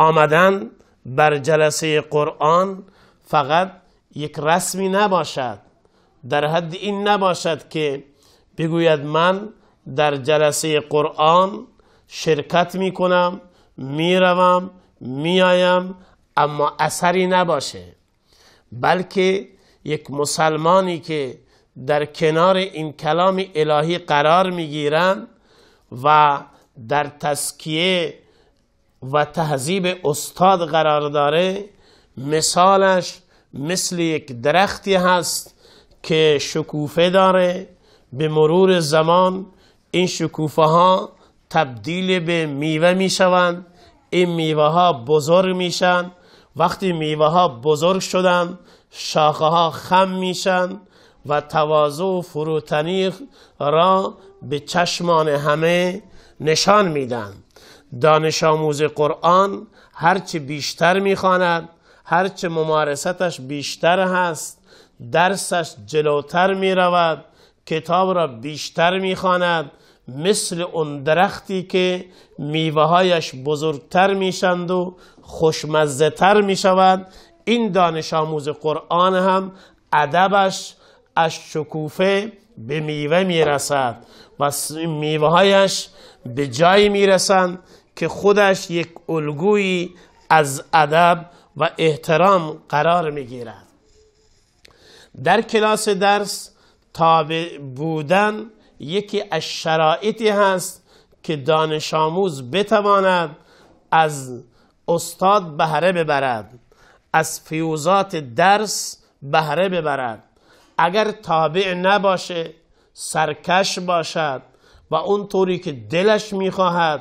آمدن بر جلسه قرآن فقط یک رسمی نباشد در حد این نباشد که بگوید من در جلسه قرآن شرکت می کنم می روم می آیم اما اثری نباشه بلکه یک مسلمانی که در کنار این کلام الهی قرار گیرند و در تسکیه و تهذیب استاد قرار داره مثالش مثل یک درختی هست که شکوفه داره به مرور زمان این شکوفه ها تبدیل به میوه میشوند این میوه ها بزرگ میشن وقتی میوه ها بزرگ شدن شاخه ها خم میشن و تواضع و فروتنی را به چشمان همه نشان میدن دانش آموز قرآن هرچه بیشتر میخواند هرچه ممارستش بیشتر هست درسش جلوتر می رود، کتاب را بیشتر میخواند مثل اون درختی که میوه هایش بزرگتر میشند و خوشمزه تر می شود این دانش آموز قرآن هم ادبش از شکوفه به میوه میرسد و میوههایش به جایی میرسند که خودش یک الگویی از ادب و احترام قرار میگیرد در کلاس درس تابع بودن یکی از شرایطی هست که دانش آموز بتواند از استاد بهره ببرد از فیوزات درس بهره ببرد اگر تابع نباشه سرکش باشد و اون طوری که دلش میخواهد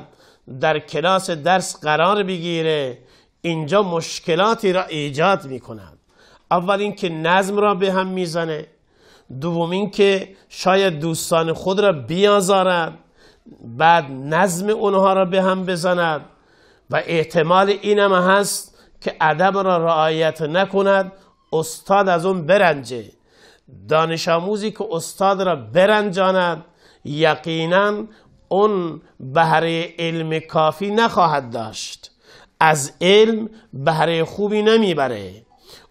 در کلاس درس قرار بگیره اینجا مشکلاتی را ایجاد میکند اول اینکه نظم را به هم میزنه دوم اینکه شاید دوستان خود را بیازارد بعد نظم اونها را به هم بزند و احتمال اینم هست که ادب را رعایت نکند استاد از اون برنجه دانش آموزی که استاد را برنجاند یقینا اون بهره علم کافی نخواهد داشت از علم بهره خوبی نمیبره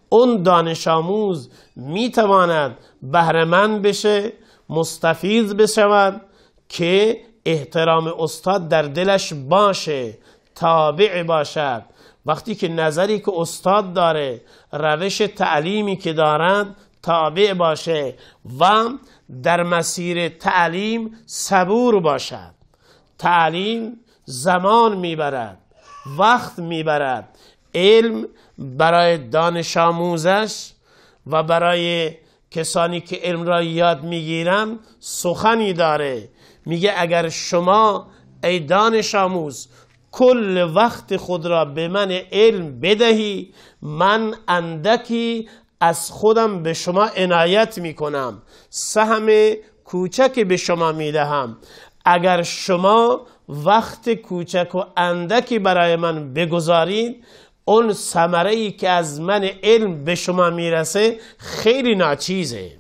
اون دانش آموز میتواند بهرهمند بشه مستفیض بشود که احترام استاد در دلش باشه تابع باشد وقتی که نظری که استاد داره روش تعلیمی که دارد تابع باشه و در مسیر تعلیم صبور باشد تعلیم زمان میبرد وقت میبرد علم برای دانش آموزش و برای کسانی که علم را یاد میگیرند سخنی داره میگه اگر شما ای دانش آموز کل وقت خود را به من علم بدهی من اندکی از خودم به شما عنایت می کنم سهم کوچک به شما می دهم اگر شما وقت کوچک و اندکی برای من بگذارید اون ثمره ای که از من علم به شما میرسه خیلی ناچیزه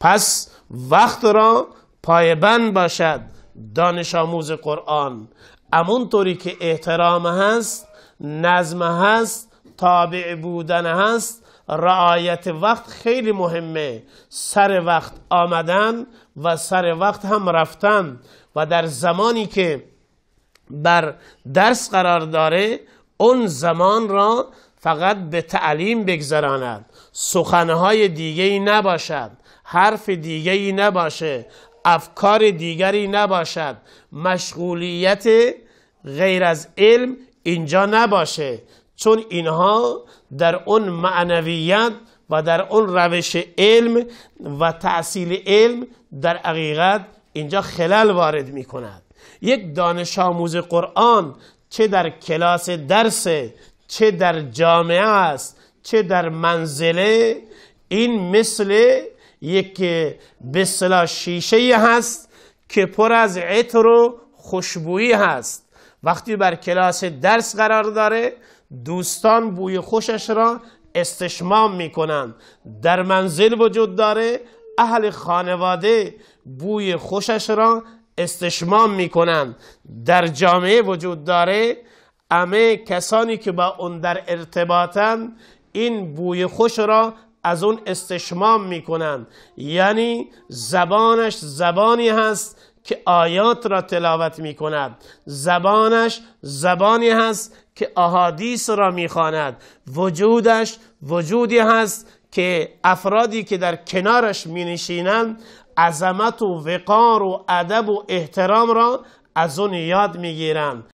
پس وقت را پایبند باشد دانش آموز قرآن طوری که احترام هست نظم هست تابع بودن هست رعایت وقت خیلی مهمه سر وقت آمدن و سر وقت هم رفتن و در زمانی که بر درس قرار داره اون زمان را فقط به تعلیم بگذراند سخنهای دیگه ای نباشد حرف دیگه ای نباشه افکار دیگری نباشد مشغولیت غیر از علم اینجا نباشه چون اینها در اون معنویت و در اون روش علم و تحصیل علم در حقیقت اینجا خلل وارد می کند یک دانش آموز قرآن چه در کلاس درس چه در جامعه است چه در منزله این مثل یک بسلا شیشه هست که پر از عطر و خوشبویی هست وقتی بر کلاس درس قرار داره دوستان بوی خوشش را استشمام می کنند در منزل وجود داره اهل خانواده بوی خوشش را استشمام می کنند در جامعه وجود داره همه کسانی که با اون در ارتباطن این بوی خوش را از اون استشمام می کنند یعنی زبانش زبانی هست که آیات را تلاوت می کند زبانش زبانی هست که احادیث را می خاند. وجودش وجودی هست که افرادی که در کنارش می نشینند عظمت و وقار و ادب و احترام را از اون یاد می گیرند